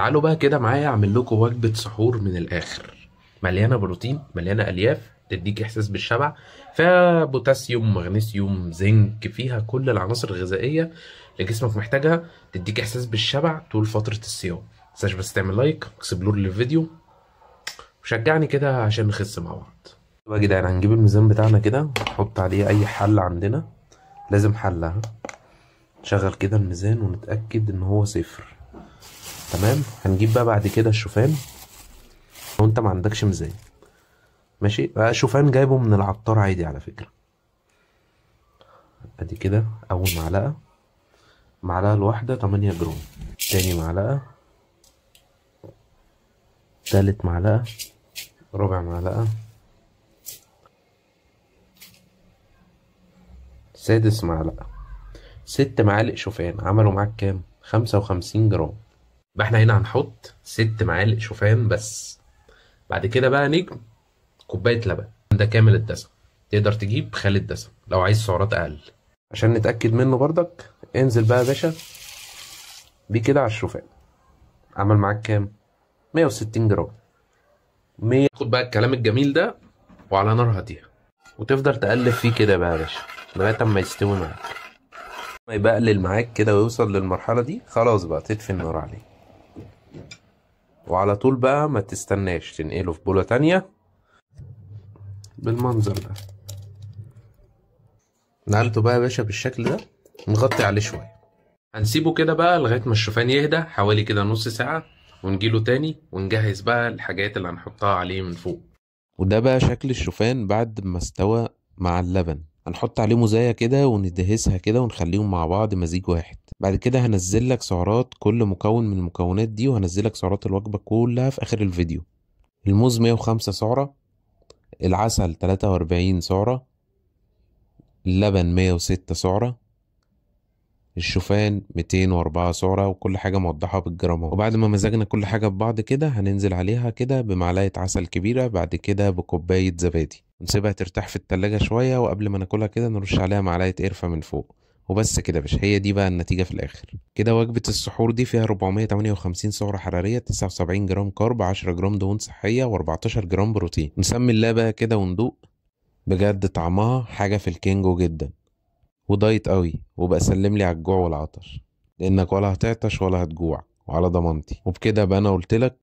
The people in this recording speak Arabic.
تعالوا بقى كده معايا اعمل لكم وجبه سحور من الاخر مليانه بروتين مليانه الياف تديك احساس بالشبع فيها بوتاسيوم مغنيسيوم زنك فيها كل العناصر الغذائيه اللي جسمك محتاجها تديك احساس بالشبع طول فتره الصيام متنساش بس تعمل لايك اكسبلور للفيديو وشجعني كده عشان نخس مع بعض بقى يا جدعان هنجيب الميزان بتاعنا كده نحط عليه اي حل عندنا لازم حلها نشغل كده الميزان ونتاكد ان هو صفر تمام هنجيب بقى بعد كده الشوفان لو انت ما عندكش مزايا ماشي آه، شوفان جايبه من العطار عادي على فكره ادي كده اول معلقه معلقه الواحده 8 جرام تاني معلقه تالت معلقه ربع معلقه سادس معلقه ست معالق شوفان عملوا معاك كام خمسة وخمسين جرام يبقى احنا هنا هنحط ست معالق شوفان بس بعد كده بقى نجم كوبايه لبن ده كامل الدسم تقدر تجيب خالي الدسم لو عايز سعرات اقل عشان نتاكد منه بردك انزل بقى يا باشا بيه كده على الشوفان عمل معاك كام 160 جرام 100 خد بقى الكلام الجميل ده وعلى نار هاديه وتفضل تقلب فيه كده بقى يا باشا لغايه اما يستوي معاك ما يبقلل معاك كده ويوصل للمرحله دي خلاص بقى تدفي النار عليه وعلى طول بقى ما تستناش تنقله في بولة تانية بالمنظر ده نقلته بقى يا باشا بالشكل ده نغطي عليه شوية هنسيبه كده بقى لغاية ما الشوفان يهدى حوالي كده نص ساعة ونجيله تاني ونجهز بقى الحاجات اللي هنحطها عليه من فوق وده بقى شكل الشوفان بعد ما استوى مع اللبن هنحط عليه مزايا كده وندهسها كده ونخليهم مع بعض مزيج واحد بعد كده هنزل لك سعرات كل مكون من المكونات دي وهنزل لك سعرات الوجبة كلها في آخر الفيديو الموز 105 سعرة العسل 43 سعرة اللبن 106 سعرة الشوفان 204 سعرة وكل حاجة موضحة بالجرامات وبعد ما مزجنا كل حاجة ببعض كده هننزل عليها كده بمعلقة عسل كبيرة بعد كده بكوباية زبادي ونسيبها ترتاح في التلاجة شوية وقبل ما ناكلها كده نرش عليها معلقة قرفة من فوق وبس كده مش هي دي بقى النتيجة في الآخر كده وجبة السحور دي فيها 458 سعرة حرارية 79 جرام كارب 10 جرام دهون صحية و14 جرام بروتين نسمي الله بقى كده وندوق بجد طعمها حاجة في الكينجو جدا ودايت قوي وبقى سلم لي على الجوع والعطش لانك ولا هتعطش ولا هتجوع وعلى ضمانتي وبكده بقى انا قلت لك